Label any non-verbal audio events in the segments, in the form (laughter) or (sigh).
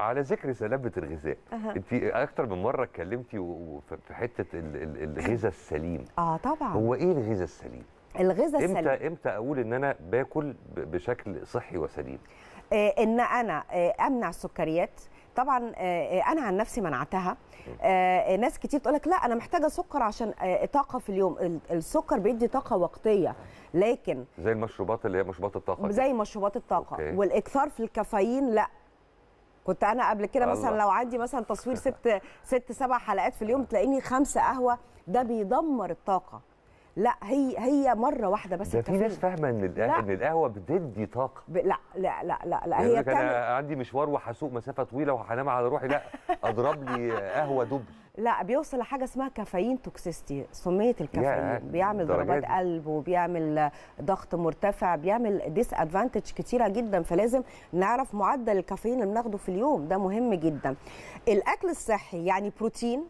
على ذكر سلامه الغذاء أه. انت اكتر من مره اتكلمتي في حته الغذاء السليم (clears throat) اه طبعا هو ايه الغذاء السليم الغذاء السليم امتى امتى اقول ان انا باكل بشكل صحي وسليم إيه ان انا إيه امنع السكريات طبعا آه، آه، انا عن نفسي منعتها آه، ناس كتير تقول لك لا انا محتاجه سكر عشان طاقه في اليوم السكر بيدي طاقه وقتيه لكن زي المشروبات اللي هي مشروبات الطاقه زي مشروبات الطاقه أوكي. والاكثار في الكافيين لا كنت انا قبل كده مثلا لو عندي مثلا تصوير (laughs) ست ست سبع حلقات في اليوم تلاقيني خمسه قهوه ده بيدمر الطاقه لا هي هي مره واحده بس في ناس فاهمه ان القهوه ان القهوه بتدي طاقه لا لا لا لا, لا, لا يعني هي بتعمل انا عندي مشوار وهسوق مسافه طويله وهنام على روحي لا (laughs) اضرب لي قهوه دبل لا بيوصل لحاجه اسمها كافيين توكسيستي سميه الكافيين بيعمل ضربات قلب وبيعمل ضغط مرتفع بيعمل ديس ادفانتج كتيره جدا فلازم نعرف معدل الكافيين اللي بناخده في اليوم ده مهم جدا الاكل الصحي يعني بروتين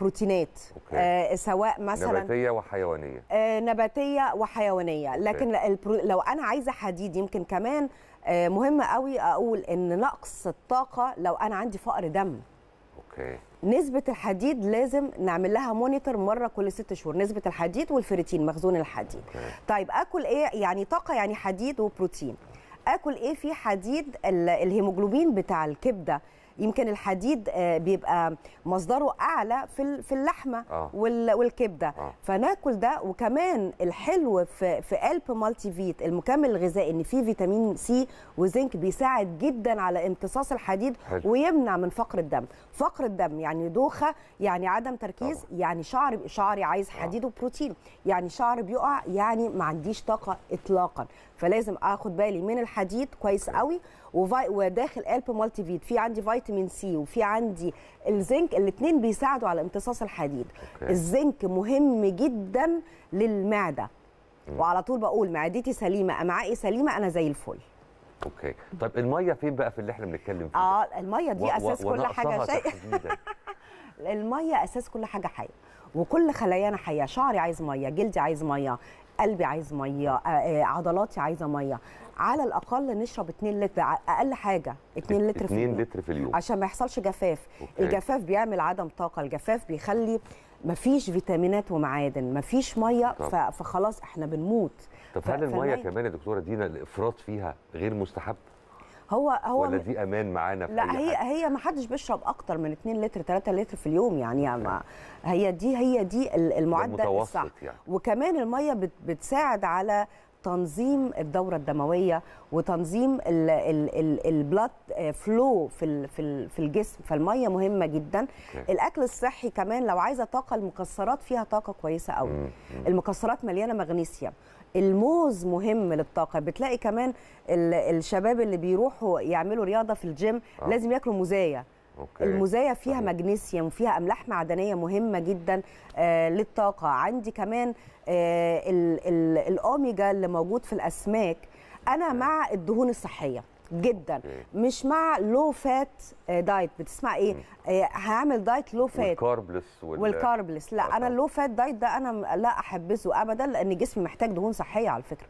بروتينات أوكي. آه سواء مثلا نباتيه وحيوانيه آه نباتيه وحيوانيه أوكي. لكن البرو... لو انا عايزه حديد يمكن كمان آه مهم قوي اقول ان نقص الطاقه لو انا عندي فقر دم اوكي نسبه الحديد لازم نعمل لها مونيتور مره كل ست شهور نسبه الحديد والفيريتين مخزون الحديد أوكي. طيب اكل ايه يعني طاقه يعني حديد وبروتين اكل ايه في حديد الهيموجلوبين بتاع الكبده يمكن الحديد آه، بيبقى مصدره اعلى في في اللحمه آه. والكبده آه. فناكل ده وكمان الحلو في في الب مالتي فيت المكمل الغذائي ان فيه فيتامين سي وزنك بيساعد جدا على امتصاص الحديد حلو. ويمنع من فقر الدم فقر الدم يعني دوخه يعني عدم تركيز طبعا. يعني شعر شعري عايز آه. حديد آه. وبروتين يعني شعر بيقع يعني ما عنديش طاقه اطلاقا فلازم اخد بالي من الحديد كويس قوي وداخل الب مالتي فيت في عندي فيتامين فيتامين سي وفي عندي الزنك الاثنين بيساعدوا على امتصاص الحديد أوكي. الزنك مهم جدا للمعده وعلى طول بقول معدتي سليمه امعائي سليمه انا زي الفل اوكي طيب الميه فين بقى في اللي احنا بنتكلم فيه اه الميه دي اساس كل حاجه شيء (laughs) الميه اساس كل حاجه حيه وكل خلايانا حيه شعري عايز ميه جلدي عايز ميه قلبي عايز ميه آه، آه، عضلاتي عايزه ميه على الاقل نشرب 2 لتر اقل حاجه 2 لتر في اليوم 2 لتر في اليوم عشان ما يحصلش جفاف أوكي. الجفاف بيعمل عدم طاقه الجفاف بيخلي مفيش فيتامينات ومعادن مفيش ميه فخلاص احنا بنموت طب هل الميه كمان يا دكتوره دينا الافراط فيها غير مستحب هو هو ولا دي امان معانا في لا هي حاجة. هي ما حدش بيشرب اكتر من 2 لتر 3 لتر في اليوم يعني, يعني ما هي دي هي دي المعدل الصح يعني. وكمان الميه بتساعد على تنظيم الدوره الدمويه وتنظيم البلاد فلو آه, في في الجسم فالميه مهمه جدا okay. الاكل الصحي كمان لو عايزه طاقه المكسرات فيها طاقه كويسه قوي mm -hmm. المكسرات مليانه مغنيسيوم الموز مهم للطاقه بتلاقي كمان الشباب اللي بيروحوا يعملوا رياضه في الجيم oh. لازم ياكلوا موزية أوكي. المزايا فيها صحيح. مغنيسيوم وفيها املاح معدنيه مهمه جدا آه، للطاقه عندي كمان آه، الاوميجا اللي موجود في الاسماك انا مع الدهون الصحيه جدا مش مع لو فات دايت بتسمع ايه آه، هعمل دايت لو فات والكاربلس وال... والكاربلس لا انا اللو فات دايت ده انا لا احبذه ابدا لان جسمي محتاج دهون صحيه على فكره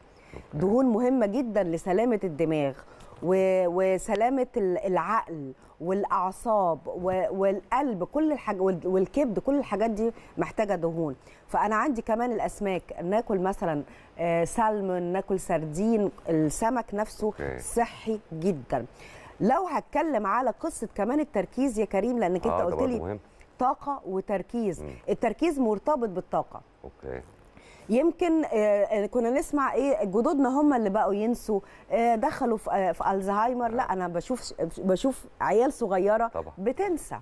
دهون مهمه جدا لسلامه الدماغ وسلامه العقل والاعصاب والقلب كل الحاج والكبد كل الحاجات دي محتاجه دهون فانا عندي كمان الاسماك ناكل مثلا آه، سالمون ناكل سردين السمك نفسه صحي جدا لو هتكلم على قصه كمان التركيز يا كريم لانك انت آه قلت لي طاقه وتركيز التركيز مرتبط بالطاقه اوكي يمكن آه، آه، كنا نسمع ايه جدودنا هم اللي بقوا ينسوا آه، دخلوا في الزهايمر لا انا بشوف بشوف عيال صغيره طبعا. بتنسى